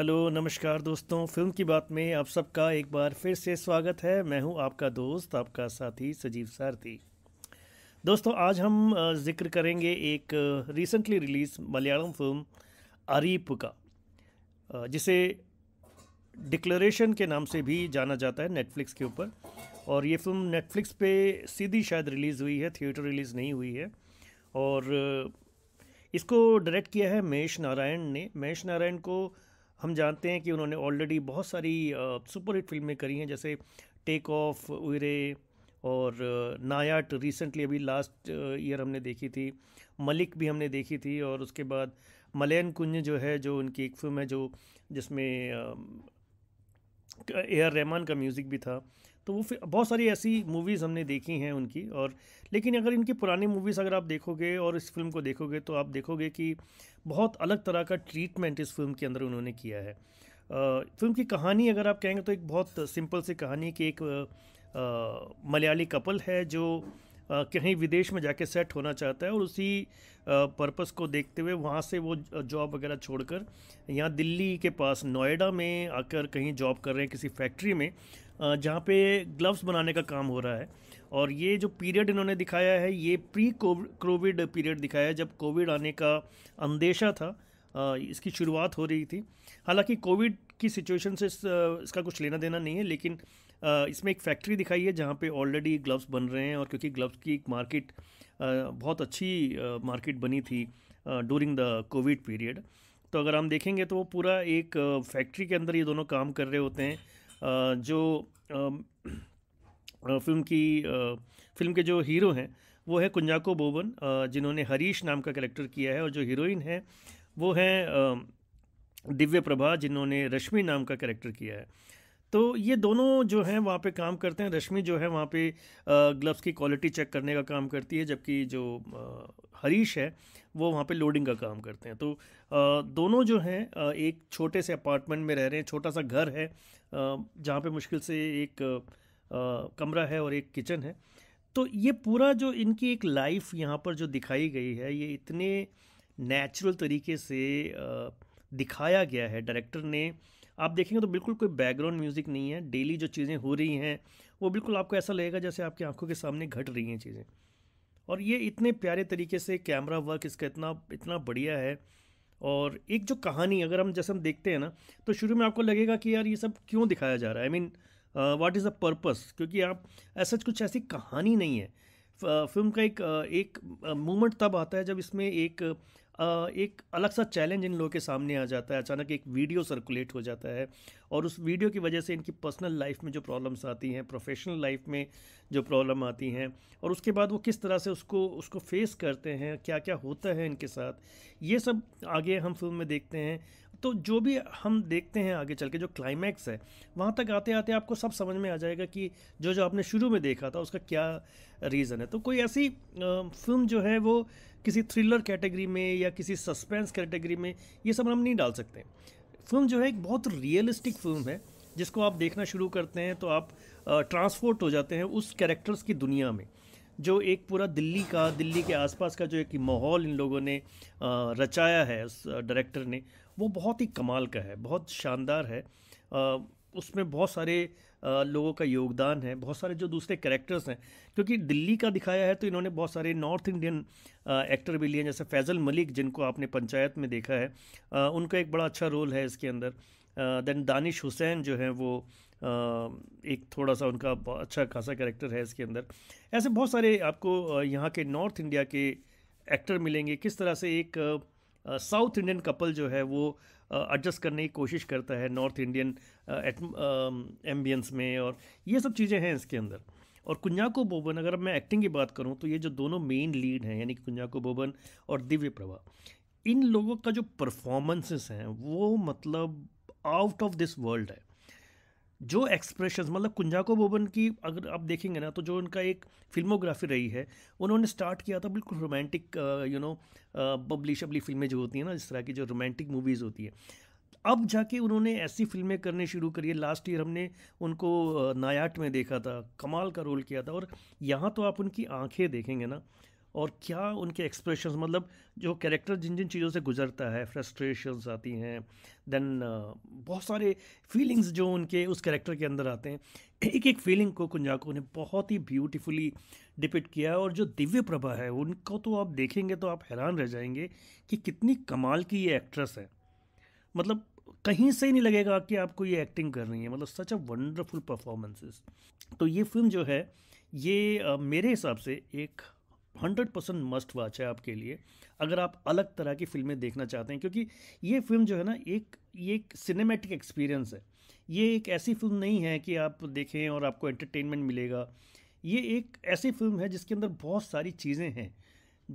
hello नमस्कार दोस्तों film की बात में आप सबका एक बार फिर से स्वागत है मैं हूं आपका दोस्त आपका साथी सजीव सारथी दोस्तों आज हम जिक्र करेंगे एक recently release Malayalam film Ariyippu का जिसे डिक्लेरेशन के नाम से भी जाना जाता है नेटफ्लिक्स के ऊपर और ये फिल्म नेटफ्लिक्स पे सीधी शायद रिलीज़ हुई है थिएटर रिलीज़ नहीं हुई है और इसको डायरेक्ट किया है महेश नारायण ने महेश नारायण को हम जानते हैं कि उन्होंने ऑलरेडी बहुत सारी सुपरहिट फिल्में करी हैं जैसे टेक ऑफ उरे और नायाट रिसेंटली अभी लास्ट ईयर हमने देखी थी मलिक भी हमने देखी थी और उसके बाद मलयन कुंज जो है जो उनकी एक फिल्म है जो जिसमें ए आर रहमान का म्यूज़िक भी था तो वो बहुत सारी ऐसी मूवीज़ हमने देखी हैं उनकी और लेकिन अगर इनकी पुरानी मूवीज़ अगर आप देखोगे और इस फिल्म को देखोगे तो आप देखोगे कि बहुत अलग तरह का ट्रीटमेंट इस फिल्म के अंदर उन्होंने किया है फिल्म की कहानी अगर आप कहेंगे तो एक बहुत सिंपल सी कहानी की एक मलयाली कपल है जो कहीं विदेश में जाके सेट होना चाहता है और उसी पर्पस को देखते हुए वहाँ से वो जॉब वगैरह छोड़कर यहाँ दिल्ली के पास नोएडा में आकर कहीं जॉब कर रहे हैं किसी फैक्ट्री में जहाँ पे ग्लव्स बनाने का काम हो रहा है और ये जो पीरियड इन्होंने दिखाया है ये प्री कोविड पीरियड दिखाया है जब कोविड आने का अंदेशा था इसकी शुरुआत हो रही थी हालांकि कोविड की सिचुएशन से इसका कुछ लेना देना नहीं है लेकिन इसमें एक फैक्ट्री दिखाई है जहाँ पे ऑलरेडी ग्लव्स बन रहे हैं और क्योंकि ग्लव्स की एक मार्केट बहुत अच्छी मार्केट बनी थी डूरिंग द कोविड पीरियड तो अगर हम देखेंगे तो वो पूरा एक फैक्ट्री के अंदर ये दोनों काम कर रहे होते हैं जो फिल्म की फिल्म के जो हीरो हैं वो है कुंजाको बोबन जिन्होंने हरीश नाम का कैरेक्टर किया है और जो हीरोइन है वो है दिव्य प्रभा जिन्होंने रश्मि नाम का कैरेक्टर किया है तो ये दोनों जो हैं वहाँ पे काम करते हैं रश्मि जो है वहाँ पे ग्लव्स की क्वालिटी चेक करने का काम करती है जबकि जो हरीश है वो वहाँ पे लोडिंग का काम करते हैं तो दोनों जो हैं एक छोटे से अपार्टमेंट में रह रहे हैं छोटा सा घर है जहाँ पे मुश्किल से एक कमरा है और एक किचन है तो ये पूरा जो इनकी एक लाइफ यहाँ पर जो दिखाई गई है ये इतने नेचुरल तरीके से दिखाया गया है डायरेक्टर ने आप देखेंगे तो बिल्कुल कोई बैकग्राउंड म्यूज़िक नहीं है डेली जो चीज़ें हो रही हैं वो बिल्कुल आपको ऐसा लगेगा जैसे आपकी आंखों के सामने घट रही हैं चीज़ें और ये इतने प्यारे तरीके से कैमरा वर्क इसका इतना इतना बढ़िया है और एक जो कहानी अगर हम जैसे हम देखते हैं ना तो शुरू में आपको लगेगा कि यार ये सब क्यों दिखाया जा रहा है I mean what is the purpose क्योंकि आप ऐसा कुछ ऐसी कहानी नहीं है फिल्म का एक एक मूवमेंट तब आता है जब इसमें एक एक अलग सा चैलेंज इन लोगों के सामने आ जाता है अचानक एक वीडियो सर्कुलेट हो जाता है और उस वीडियो की वजह से इनकी पर्सनल लाइफ में जो प्रॉब्लम्स आती हैं प्रोफेशनल लाइफ में जो प्रॉब्लम आती हैं और उसके बाद वो किस तरह से उसको उसको फेस करते हैं क्या क्या होता है इनके साथ ये सब आगे हम फिल्म में देखते हैं तो जो भी हम देखते हैं आगे चल के जो क्लाइमैक्स है वहाँ तक आते आते आपको सब समझ में आ जाएगा कि जो जो आपने शुरू में देखा था उसका क्या रीज़न है तो कोई ऐसी फिल्म जो है वो किसी थ्रिलर कैटेगरी में या किसी सस्पेंस कैटेगरी में ये सब हम नहीं डाल सकते फिल्म जो है एक बहुत रियलिस्टिक फिल्म है जिसको आप देखना शुरू करते हैं तो आप ट्रांसपोर्ट हो जाते हैं उस कैरेक्टर्स की दुनिया में जो एक पूरा दिल्ली का दिल्ली के आसपास का जो एक माहौल इन लोगों ने रचाया है उस डायरेक्टर ने वो बहुत ही कमाल का है बहुत शानदार है उसमें बहुत सारे लोगों का योगदान है बहुत सारे जो दूसरे कैरेक्टर्स हैं क्योंकि दिल्ली का दिखाया है तो इन्होंने बहुत सारे नॉर्थ इंडियन एक्टर भी लिए हैं जैसे फैज़ल मलिक जिनको आपने पंचायत में देखा है उनका एक बड़ा अच्छा रोल है इसके अंदर देन दानिश हुसैन जो है वो एक थोड़ा सा उनका अच्छा खासा कैरेक्टर है इसके अंदर ऐसे बहुत सारे आपको यहाँ के नॉर्थ इंडिया के एक्टर मिलेंगे किस तरह से एक साउथ इंडियन कपल जो है वो एडजस्ट करने की कोशिश करता है नॉर्थ इंडियन एम्बियंस में और ये सब चीज़ें हैं इसके अंदर और कुंजाको बोबन अगर मैं एक्टिंग की बात करूँ तो ये जो दोनों मेन लीड हैं यानी कि कुंजाको बोबन और दिव्य प्रभा इन लोगों का जो परफॉर्मेंसेस हैं वो मतलब आउट ऑफ दिस वर्ल्ड है जो एक्सप्रेशन मतलब कुंजाको बोबन की अगर आप देखेंगे ना तो जो उनका एक फिल्मोग्राफी रही है उन्होंने स्टार्ट किया था बिल्कुल रोमांटिक यू नो बबली शबली फिल्में जो होती हैं ना जिस तरह की जो रोमांटिक मूवीज़ होती है अब जाके उन्होंने ऐसी फिल्में करने शुरू करी है लास्ट ईयर हमने उनको uh, नायाट में देखा था कमाल का रोल किया था और यहाँ तो आप उनकी आंखें देखेंगे ना और क्या उनके एक्सप्रेशन मतलब जो कैरेक्टर जिन जिन चीज़ों से गुजरता है फ्रस्ट्रेशंस आती हैं देन uh, बहुत सारे फीलिंग्स जो उनके उस कैरेक्टर के अंदर आते हैं एक एक फीलिंग को कुंजाको ने बहुत ही ब्यूटीफुली डिपिक्ट किया है और जो दिव्य प्रभा है उनको तो आप देखेंगे तो आप हैरान रह जाएंगे कि कितनी कमाल की ये एक्ट्रेस है मतलब कहीं से ही नहीं लगेगा कि आपको ये एक्टिंग कर रही है मतलब सच अ वंडरफुल परफॉर्मेंसेस तो ये फिल्म जो है ये uh, मेरे हिसाब से एक हंड्रेड परसेंट मस्ट वॉच है आपके लिए अगर आप अलग तरह की फिल्में देखना चाहते हैं क्योंकि ये फिल्म जो है ना एक ये एक सिनेमेटिक एक्सपीरियंस है ये एक ऐसी फिल्म नहीं है कि आप देखें और आपको एंटरटेनमेंट मिलेगा ये एक ऐसी फिल्म है जिसके अंदर बहुत सारी चीज़ें हैं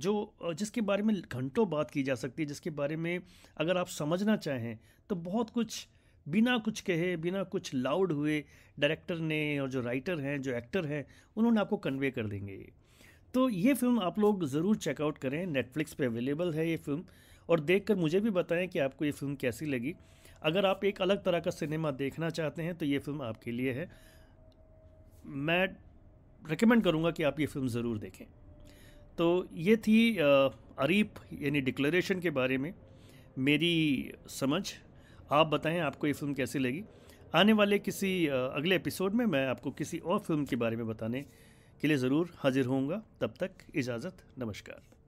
जो जिसके बारे में घंटों बात की जा सकती है जिसके बारे में अगर आप समझना चाहें तो बहुत कुछ बिना कुछ कहे बिना कुछ लाउड हुए डायरेक्टर ने और जो राइटर हैं जो एक्टर हैं उन्होंने आपको कन्वे कर देंगे ये तो ये फिल्म आप लोग ज़रूर चेकआउट करें नेटफ्लिक्स पे अवेलेबल है ये फिल्म और देखकर मुझे भी बताएं कि आपको ये फिल्म कैसी लगी अगर आप एक अलग तरह का सिनेमा देखना चाहते हैं तो ये फिल्म आपके लिए है मैं रिकमेंड करूँगा कि आप ये फिल्म ज़रूर देखें तो ये थी अरीप यानी डिक्लेरेशन के बारे में मेरी समझ आप बताएं आपको ये फिल्म कैसी लगी आने वाले किसी अगले एपिसोड में मैं आपको किसी और फिल्म के बारे में बताने के लिए ज़रूर हाजिर होऊंगा तब तक इजाज़त नमस्कार